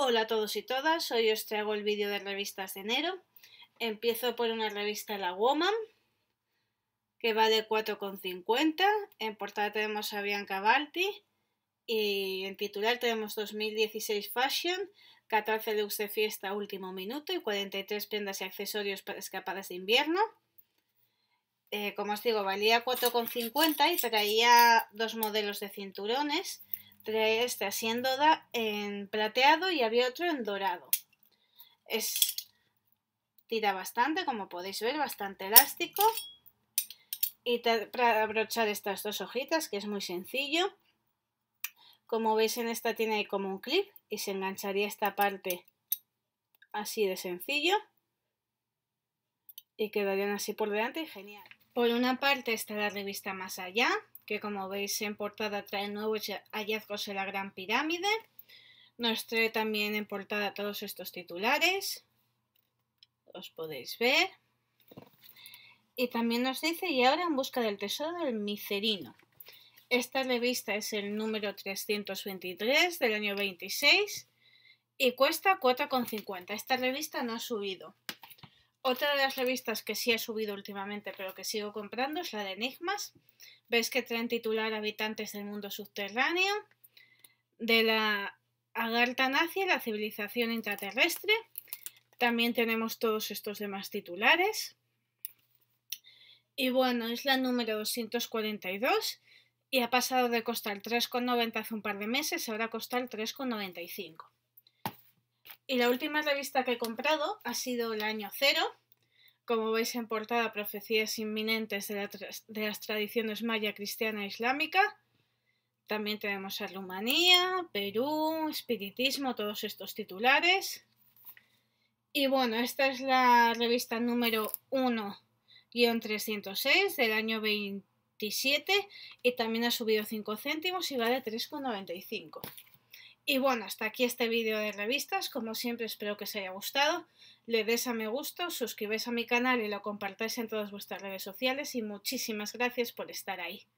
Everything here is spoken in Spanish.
Hola a todos y todas, hoy os traigo el vídeo de revistas de enero. Empiezo por una revista La Woman, que vale 4,50. En portada tenemos a Bianca Balti y en titular tenemos 2016 Fashion, 14 looks de fiesta último minuto y 43 prendas y accesorios para escapadas de invierno. Eh, como os digo, valía 4,50 y traía dos modelos de cinturones. Este haciendo en, en plateado y había otro en dorado. Es, tira bastante, como podéis ver, bastante elástico. Y para abrochar estas dos hojitas, que es muy sencillo. Como veis en esta tiene como un clip y se engancharía esta parte así de sencillo. Y quedarían así por delante y genial. Por una parte está la revista Más Allá, que como veis en portada trae nuevos hallazgos en la Gran Pirámide. Nos trae también en portada todos estos titulares. Os podéis ver. Y también nos dice, y ahora en busca del tesoro del Micerino. Esta revista es el número 323 del año 26 y cuesta 4,50. Esta revista no ha subido. Otra de las revistas que sí he subido últimamente, pero que sigo comprando, es la de Enigmas. Ves que traen titular Habitantes del Mundo Subterráneo, de la Agartha la civilización intraterrestre. También tenemos todos estos demás titulares. Y bueno, es la número 242 y ha pasado de costar 3,90 hace un par de meses, ahora costar 3,95. Y la última revista que he comprado ha sido El Año Cero. Como veis en portada, profecías inminentes de, las tradiciones maya cristiana e islámica. También tenemos a Rumanía, Perú, espiritismo, todos estos titulares. Y bueno, esta es la revista número 1-306 del año 27 y también ha subido 5 céntimos y va de 3,95. Y bueno, hasta aquí este vídeo de revistas. Como siempre, espero que os haya gustado. Le des a me gusto, suscribes a mi canal y lo compartáis en todas vuestras redes sociales. Y muchísimas gracias por estar ahí.